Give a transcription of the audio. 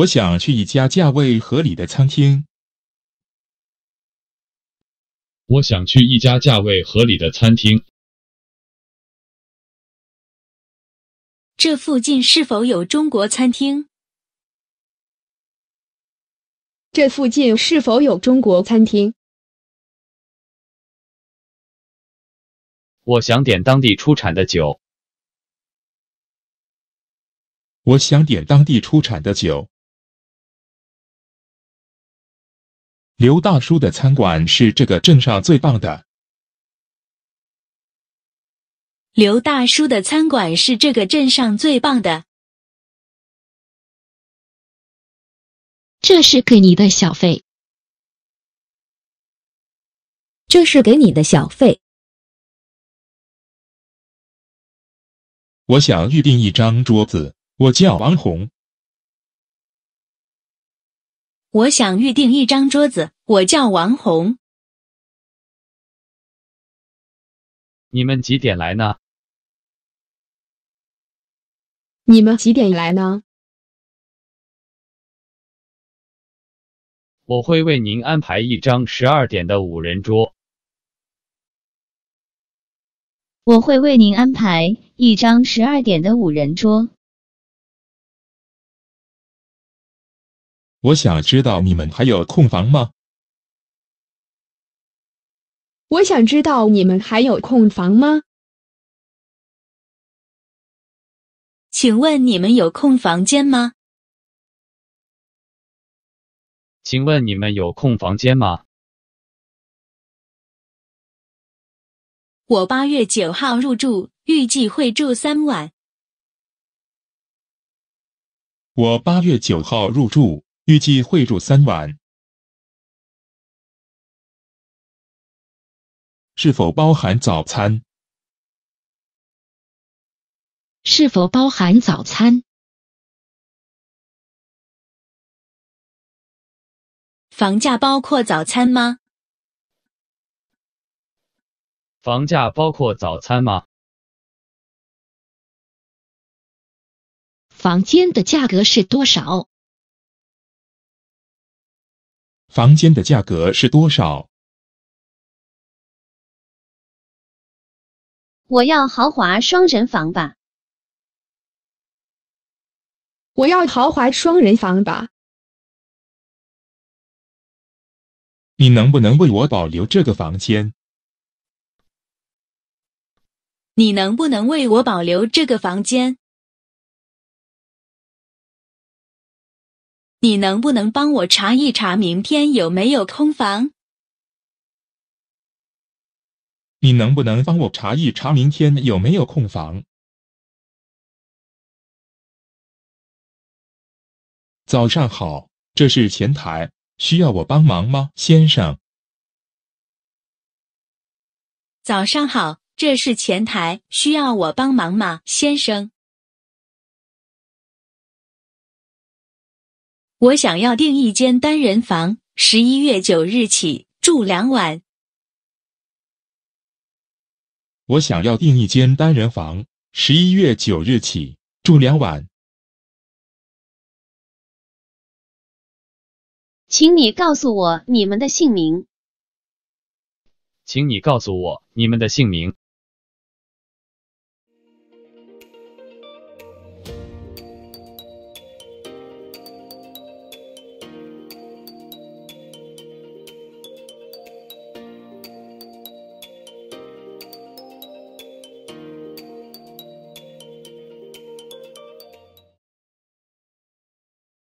我想去一家价位合理的餐厅。我想去一家价位合理的餐厅。这附近是否有中国餐厅？这附近是否有中国餐厅？我想点当地出产的酒。我想点当地出产的酒。刘大叔的餐馆是这个镇上最棒的。刘大叔的餐馆是这个镇上最棒的。这是给你的小费。这是给你的小费。我想预定一张桌子。我叫王红。我想预定一张桌子。我叫王红。你们几点来呢？你们几点来呢？我会为您安排一张十二点的五人桌。我会为您安排一张十二点的五人桌。我想知道你们还有空房吗？我想知道你们还有空房吗？请问你们有空房间吗？请问你们有空房间吗？我八月九号入住，预计会住三晚。我八月九号入住。预计会住三晚。是否包含早餐？是否包含早餐？房价包括早餐吗？房价包括早餐吗？房间的价格是多少？房间的价格是多少？我要豪华双人房吧。我要豪华双人房吧。你能不能为我保留这个房间？你能不能为我保留这个房间？你能不能帮我查一查明天有没有空房？你能不能帮我查一查明天有没有空房？早上好，这是前台，需要我帮忙吗，先生？早上好，这是前台，需要我帮忙吗，先生？我想要订一间单人房，十一月九日起住两晚。我想要订一间单人房，十一月九日起住两晚。请你告诉我你们的姓名。请你告诉我你们的姓名。